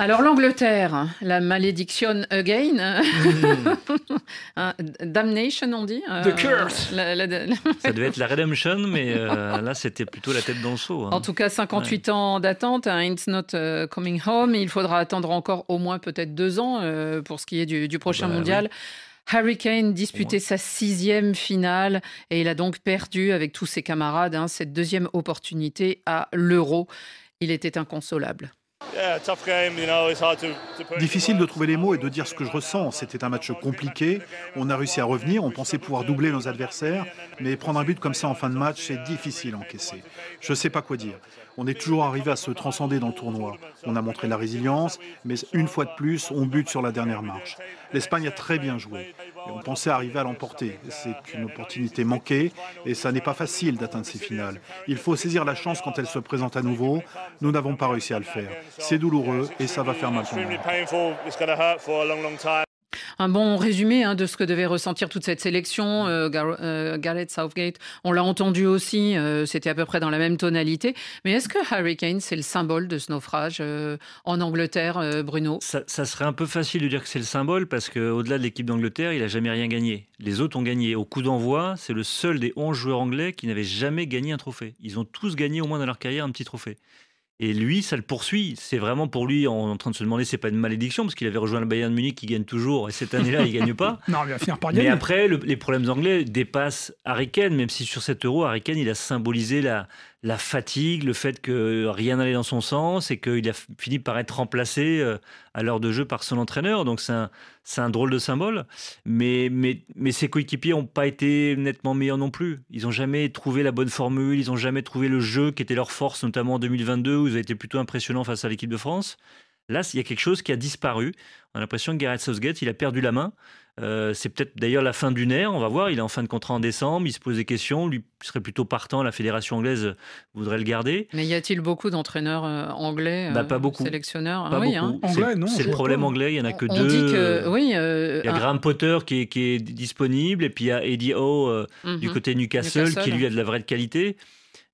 Alors l'Angleterre, la malédiction again, hmm. hein, damnation on dit. Euh, The curse. Ça devait être la redemption, mais euh, là c'était plutôt la tête dans le seau. Hein. En tout cas, 58 ans d'attente, hein, it's not euh, coming home. Il faudra attendre encore au moins peut-être deux ans pour ce qui est du, prochain bah mondial. Harry Kane disputait sa sixième finale et il a donc perdu avec tous ses camarades cette deuxième opportunité à l'Euro. Il était inconsolable. Difficile de trouver les mots et de dire ce que je ressens. C'était un match compliqué. On a réussi à revenir. On pensait pouvoir doubler nos adversaires. Mais prendre un but comme ça en fin de match, c'est difficile à encaisser. Je ne sais pas quoi dire. On est toujours arrivé à se transcender dans le tournoi. On a montré la résilience. Mais une fois de plus, on bute sur la dernière marche. L'Espagne a très bien joué on pensait arriver à l'emporter. C'est une opportunité manquée et ça n'est pas facile d'atteindre ces finales. Il faut saisir la chance quand elle se présente à nouveau. Nous n'avons pas réussi à le faire. C'est douloureux et ça va faire mal. Un bon résumé hein, de ce que devait ressentir toute cette sélection. Euh, Garrett euh, Southgate, on l'a entendu aussi, euh, c'était à peu près dans la même tonalité. Mais est-ce que Harry Kane, c'est le symbole de ce naufrage en Angleterre, Bruno ça, ça, serait un peu facile de dire que c'est le symbole parce qu'au-delà de l'équipe d'Angleterre, il n'a jamais rien gagné. Les autres ont gagné. Au coup d'envoi, c'est le seul des 11 joueurs anglais qui n'avait jamais gagné un trophée. Ils ont tous gagné au moins dans leur carrière un petit trophée. Et lui, ça le poursuit. C'est vraiment pour lui en, en, train de se demander, c'est pas une malédiction parce qu'il avait rejoint le Bayern de Munich qui gagne toujours et cette année-là, il gagne pas. Non, il va finir par gagner. Mais après, les problèmes anglais dépassent Harry Kane, même si sur cet Euro, Harry Kane, il a symbolisé la, la fatigue, le fait que rien n'allait dans son sens et qu'il a fini par être remplacé euh, à l'heure de jeu par son entraîneur. Donc c'est un, drôle de symbole. Mais, mais ses coéquipiers n'ont pas été nettement meilleurs non plus. Ils n'ont jamais trouvé la bonne formule, ils n'ont jamais trouvé le jeu qui était leur force, notamment en 2022 où ils ont été plutôt impressionnants face à l'équipe de France. Là, il y a quelque chose qui a disparu. On a l'impression que Gareth Southgate, il a perdu la main. Euh, c'est peut-être d'ailleurs la fin d'une ère, on va voir. Il est en fin de contrat en décembre, il se pose des questions. Lui serait plutôt partant, la fédération anglaise voudrait le garder. Mais y a-t-il beaucoup d'entraîneurs euh, anglais bah, Pas euh, beaucoup. Sélectionneurs pas ah hein. C'est le problème anglais, il y en a que on deux. Dit que, oui, il y a Graham Potter qui est, disponible, et puis il y a Eddie Howe du mhm. côté Newcastle, qui lui a de la vraie qualité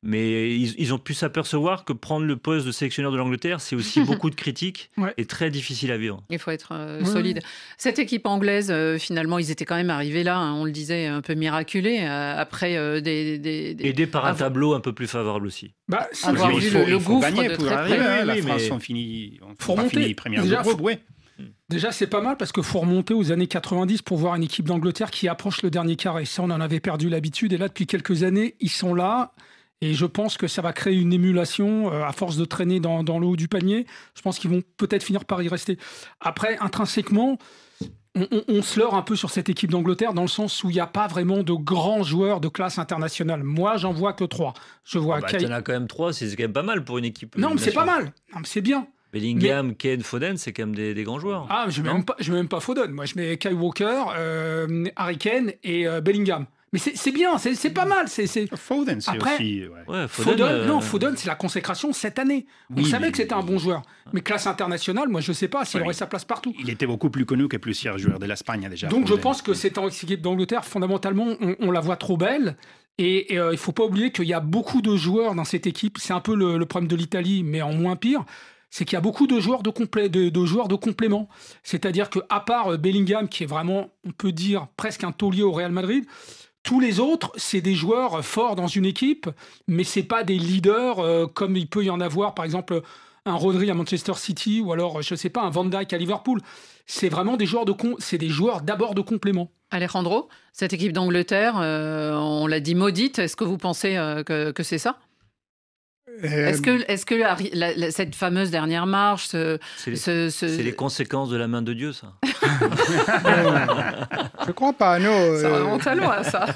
mais ils, ont pu s'apercevoir que prendre le poste de sélectionneur de l'Angleterre, c'est aussi beaucoup de critiques et très difficile à vivre. Il faut être euh, solide. Cette équipe anglaise, euh, finalement, ils étaient quand même arrivés là, hein, on le disait, un peu miraculés, euh, après des, des, par un tableau un peu plus favorable aussi. Bah, si le, pour arriver, hein, la France, on finit, fini première déjà, Déjà, c'est pas mal parce qu'il faut remonter aux années 90 pour voir une équipe d'Angleterre qui approche le dernier carré. Ça, on en avait perdu l'habitude. Et là, depuis quelques années, ils sont là. Et je pense que ça va créer une émulation euh, à force de traîner dans, l'eau le haut du panier. Je pense qu'ils vont peut-être finir par y rester. Après, intrinsèquement, on, se leurre un peu sur cette équipe d'Angleterre dans le sens où il n'y a pas vraiment de grands joueurs de classe internationale. Moi, j'en vois que trois. Je vois. Ah bah, en a quand même trois, c'est quand même pas mal pour une équipe. Non, euh, mais c'est pas mal. Non, c'est bien. Bellingham, Kane, Foden, c'est quand même des, grands joueurs. Ah, je ne mets, même pas, Foden. Moi, je mets Kai Walker, euh, Harry Kane et Bellingham. Mais c'est bien, c'est pas mal. C'est Foden, c'est aussi. non, euh, c'est la consécration cette année. On savait que c'était un bon joueur. Mais classe internationale, moi, je ne sais pas s'il aurait sa place partout. Il était beaucoup plus connu que plusieurs joueurs de l'Espagne hein, déjà. Donc, je pense que cette équipe d'Angleterre, fondamentalement, on, la voit trop belle. Et, euh, il ne faut pas oublier qu'il y a beaucoup de joueurs dans cette équipe. C'est un peu le, problème de l'Italie, mais en moins pire c'est qu'il y a beaucoup de joueurs de, complé joueurs de complément. C'est-à-dire qu'à part euh, Bellingham, qui est vraiment, on peut dire, presque un taulier au Real Madrid, tous les autres, c'est des joueurs forts dans une équipe, mais c'est pas des leaders euh, comme il peut y en avoir, par exemple, un Rodri à Manchester City ou alors, je sais pas, un Van Dyke à Liverpool. C'est vraiment des joueurs de c'est des joueurs d'abord de complément. Alejandro, cette équipe d'Angleterre, euh, on l'a dit maudite. Est-ce que vous pensez euh, que c'est ça est-ce que, euh, est -ce que cette fameuse dernière marche, c'est les, conséquences de la main de Dieu, ça Je crois pas, non. Ça euh, vraiment à loin, ça.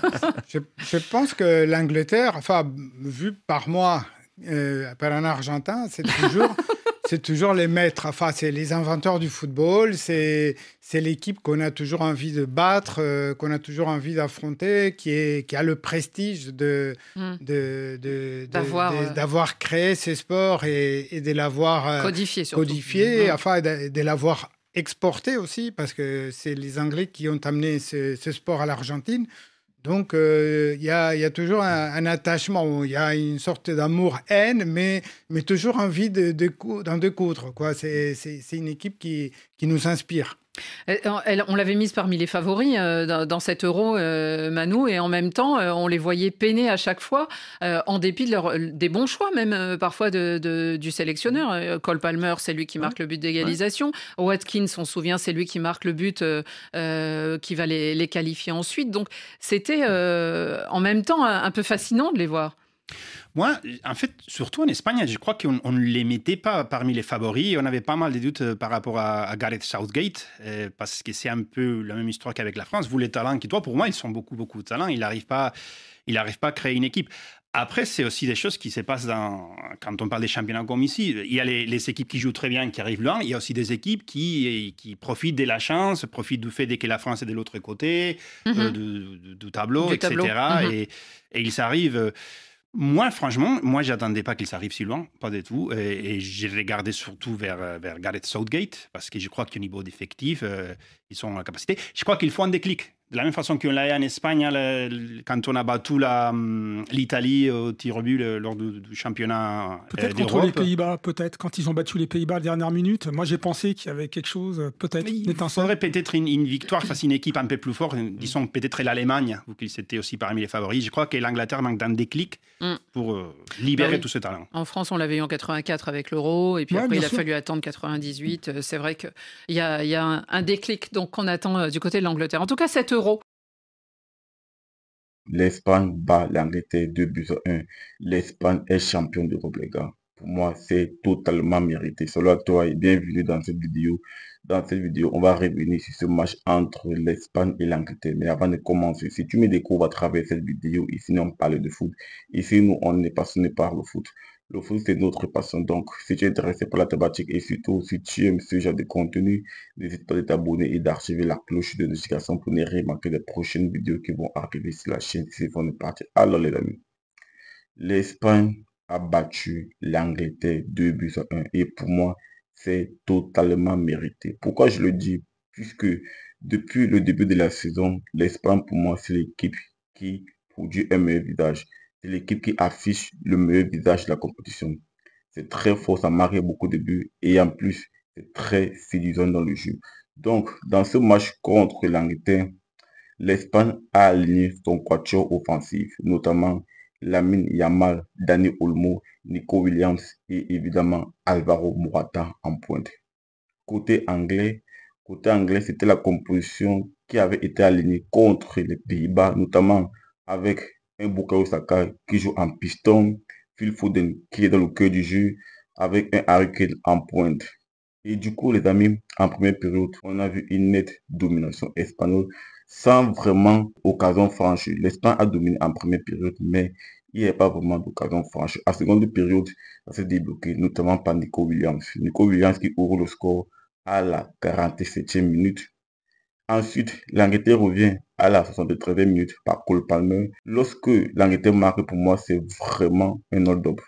je, pense que l'Angleterre, enfin, vu par moi, euh, par un Argentin, c'est toujours c'est toujours les maîtres, enfin, c'est les inventeurs du football, c'est l'équipe qu'on a toujours envie de battre, euh, qu'on a toujours envie d'affronter, qui, qui a le prestige hmm. d'avoir de, euh, de, créé ces sports et, de l'avoir euh, codifié, surtout. Hmm, hmm. enfin, de, l'avoir exporté aussi, parce que c'est les Anglais qui ont amené ce sport à l'Argentine. Donc, euh, il y, a toujours un, attachement, il y a une sorte d'amour-haine, mais, toujours envie d'en de, découdre. C'est, une équipe qui nous inspire. Euh, on l'avait mise parmi les favoris euh, dans, cet euro, Manou euh, Manu, et en même temps, on les voyait peiner à chaque fois, en dépit de des bons choix même parfois du sélectionneur. Cole Palmer, c'est lui qui marque le but d'égalisation. Watkins, on se souvient, c'est lui qui marque le but qui va les, les, qualifier ensuite. Donc c'était en même temps un peu fascinant de les voir. Moi, en fait, surtout en Espagne, je crois qu'on ne les mettait pas parmi les favoris. On avait pas mal de doutes euh, par rapport à, Gareth Southgate, euh, parce que c'est un peu la même histoire qu'avec la France. Vous, les talents qui toi, pour moi, ils sont beaucoup, beaucoup de talents. Il n'arrive pas, pas à créer une équipe. Après, c'est aussi des choses qui se passent dans, quand on parle des championnats comme ici. Il y a les, équipes qui jouent très bien, qui arrivent loin. Il y a aussi des équipes qui, qui profitent de la chance, profitent du fait que la France est de l'autre côté, mm-hmm. euh, du, tableau, etc. Mm-hmm. et, et ils arrivent. Moi, franchement, moi, j'attendais pas qu'ils arrivent si loin, pas du tout. Et, j'ai regardé surtout vers, euh, vers Gareth Southgate, parce que je crois qu'au niveau d'effectifs, euh, ils sont en capacité. Je crois qu'il faut un déclic de la même façon qu'on l'a eu en Espagne, hein, quand on a battu hum, l'Italie euh, au tir au but lors du, championnat euh, Peut-être contre les Pays-Bas, peut-être, quand ils ont battu les Pays-Bas à la dernière minute. Moi, j'ai pensé qu'il y avait quelque chose, euh, peut-être, Il faudrait peut-être une, victoire face à une équipe un peu plus forte, disons peut-être l'Allemagne, vu qu'ils étaient aussi parmi les favoris. Je crois que l'Angleterre manque d'un déclic mm. pour libérer bah tout ce talent. En France, on l'avait eu en 84 avec l'Euro, et puis après, il a fallu attendre 98. C'est vrai qu'il y a, y a un, déclic donc qu'on attend du côté de l'Angleterre. En tout cas, cette L'Espagne bat l'Angleterre 2 buts à 1. L'Espagne est champion d'Europe, les gars. Pour moi, c'est totalement mérité. Salut à toi et bienvenue dans cette vidéo. Dans cette vidéo, on va revenir sur ce match entre l'Espagne et l'Angleterre. Mais avant de commencer, si tu me découvres à travers cette vidéo, ici, on parle de foot. Ici, nous, on est passionné par le foot. Le foot, c'est notre passion. Donc, si tu es intéressé par la thématique et surtout si tu aimes ce genre de contenu, n'hésite pas à t'abonner et d'archiver la cloche de notification pour ne rien manquer des prochaines vidéos qui vont arriver sur la chaîne si vont partir. Alors, les amis, l'Espagne a battu l'Angleterre 2 buts à 1 et pour moi, c'est totalement mérité. Pourquoi je le dis Puisque depuis le début de la saison, l'Espagne, pour moi, c'est l'équipe qui produit un meilleur visage. C'est l'équipe qui affiche le meilleur visage de la compétition. C'est très fort, ça marie beaucoup de buts et en plus, c'est très séduisant dans le jeu. Donc, dans ce match contre l'Angleterre, l'Espagne a aligné son quatuor offensif, notamment Lamine Yamal, Dani Olmo, Nico Williams et évidemment Alvaro Morata en pointe. Côté anglais, côté anglais, c'était la composition qui avait été alignée contre les Pays-Bas, notamment avec un Bukayo Saka qui joue en piston, Phil Foden qui est dans le cœur du jeu avec un Kane en pointe. Et du coup, les amis, en première période, on a vu une nette domination espagnole sans vraiment occasion franche. L'Espagne a dominé en première période, mais il n'y a pas vraiment d'occasion franche. À seconde période, ça s'est débloqué, notamment par Nico Williams. Nico Williams qui ouvre le score à la 47e minute Ensuite, l'Angleterre revient à la 73e minute par Cole Palmer. Lorsque l'Angleterre marque, pour moi, c'est vraiment un hold-up.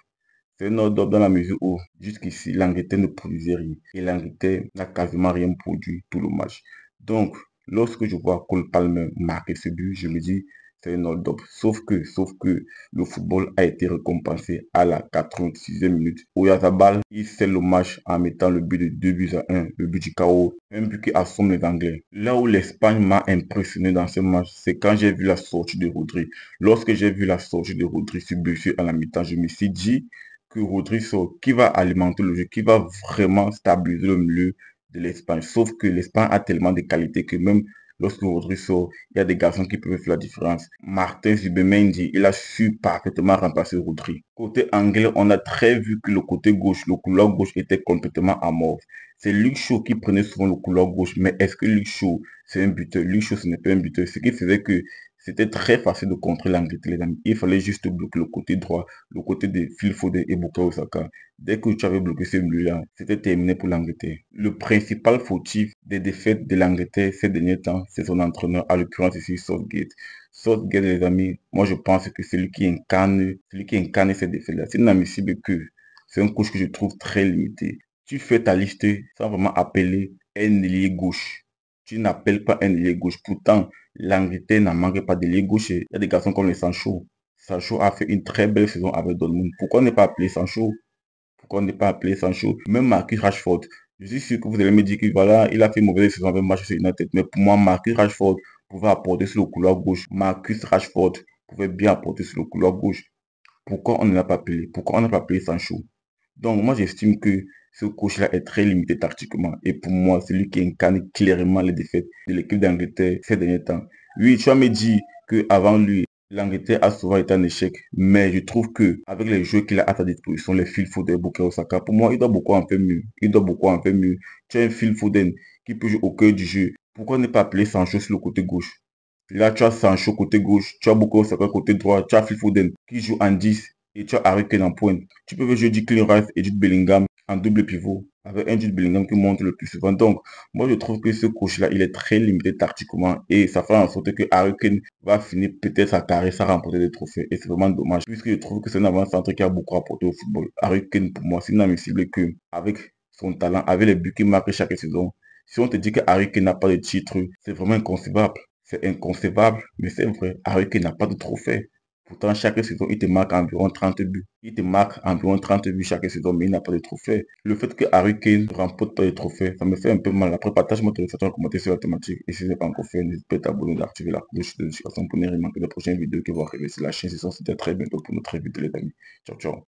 C'est un hold-up dans la mesure où, jusqu'ici, l'Angleterre ne produisait rien. Et l'Angleterre n'a quasiment rien produit tout le match. Donc, lorsque je vois Cole Palmer marquer ce but, je me dis, c'est un hold Sauf que, sauf que le football a été récompensé à la 86e minute. Oyazabal, il scelle le match en mettant le but de 2 buts à 1, le but du KO, un but qui assomme les Anglais. Là où l'Espagne m'a impressionné dans ce match, c'est quand j'ai vu la sortie de Rodri. Lorsque j'ai vu la sortie de Rodri sur à la mi-temps, je me suis dit que Rodri qui va alimenter le jeu, qui va vraiment stabiliser le milieu de l'Espagne. Sauf que l'Espagne a tellement de qualités que même lorsque sort, il y a des garçons qui peuvent faire la différence. Martin Zubemendi, il a su parfaitement remplacer Rodri. Côté anglais, on a très vu que le côté gauche, le couloir gauche était complètement à mort. C'est Luke qui prenait souvent le couloir gauche, mais est-ce que Luke Shaw, c'est un buteur Luke ce n'est pas un buteur. Ce qui faisait que c'était très facile de contrer l'Angleterre, les amis. Il fallait juste bloquer le côté droit, le côté de Phil et Bukayo Osaka. Dès que tu avais bloqué ce milieu-là, c'était terminé pour l'Angleterre. Le principal fautif des défaites de l'Angleterre ces derniers temps, c'est son entraîneur, à l'occurrence ici, Southgate. Southgate, les amis, moi je pense que c'est lui qui incarne, celui qui incarne ces défaites-là. C'est inadmissible que c'est un coach que je trouve très limité. Tu fais ta liste sans vraiment appeler un gauche n'appelle pas un ailier gauche. Pourtant, l'Angleterre n'a manqué pas d'ailier gauche. Il y a des garçons comme le Sancho. Sancho a fait une très belle saison avec Dortmund. Pourquoi on n'est pas appelé Sancho Pourquoi on n'est pas appelé Sancho Même Marcus Rashford. Je suis sûr que vous allez me dire que voilà, il a fait une mauvaise saison avec Manchester tête. Mais pour moi, Marcus Rashford pouvait apporter sur le couloir gauche. Marcus Rashford pouvait bien apporter sur le couloir gauche. Pourquoi on ne l'a pas appelé Pourquoi on n'a pas appelé Sancho Donc moi j'estime que ce coach-là est très limité tactiquement. Et pour moi, c'est lui qui incarne clairement les défaites de l'équipe d'Angleterre ces derniers temps. Oui, tu as me dit qu'avant lui, L'Angleterre a souvent été un échec, mais je trouve que avec les jeux qu'il a à sa disposition, les Phil Foden, Bukayo Osaka, pour moi, il doit beaucoup en faire mieux. Il doit beaucoup en faire mieux. Tu as un Phil Foden qui peut jouer au cœur du jeu. Pourquoi ne pas appeler Sancho sur le côté gauche Là, tu as Sancho côté gauche, tu as Bukayo Osaka côté droit, tu as Phil Foden qui joue en 10 et tu as Harry Kane en pointe. Tu peux jouer du Clean Rice et du Bellingham double pivot avec un Jude Bellingham qui monte le plus souvent. Donc, moi, je trouve que ce coach-là, il est très limité tactiquement et ça fait en sorte que Harry Kane va finir peut-être sa carrière sans remporter des trophées. Et c'est vraiment dommage puisque je trouve que c'est un avant-centre qui a beaucoup apporté au football. Harry pour moi, c'est inadmissible que avec son talent, avec les buts qu'il marque chaque saison, si on te dit que Harry n'a pas de titre, c'est vraiment inconcevable. C'est inconcevable, mais c'est vrai. Harry n'a pas de trophée. Pourtant, chaque saison, il te marque environ 30 buts. Il te marque environ 30 buts chaque saison, mais il n'a pas de trophée. Le fait que Harry Kane ne remporte pas de trophée, ça me fait un peu mal. Après, partage-moi ton réflexion, commenter sur la thématique. Et si ce n'est pas encore fait, n'hésitez pas à t'abonner, activer la cloche de notification pour ne manquer les prochaines vidéos qui vont arriver sur la chaîne. C'est ça, c'était très bientôt pour notre vidéo, les amis. Ciao, ciao.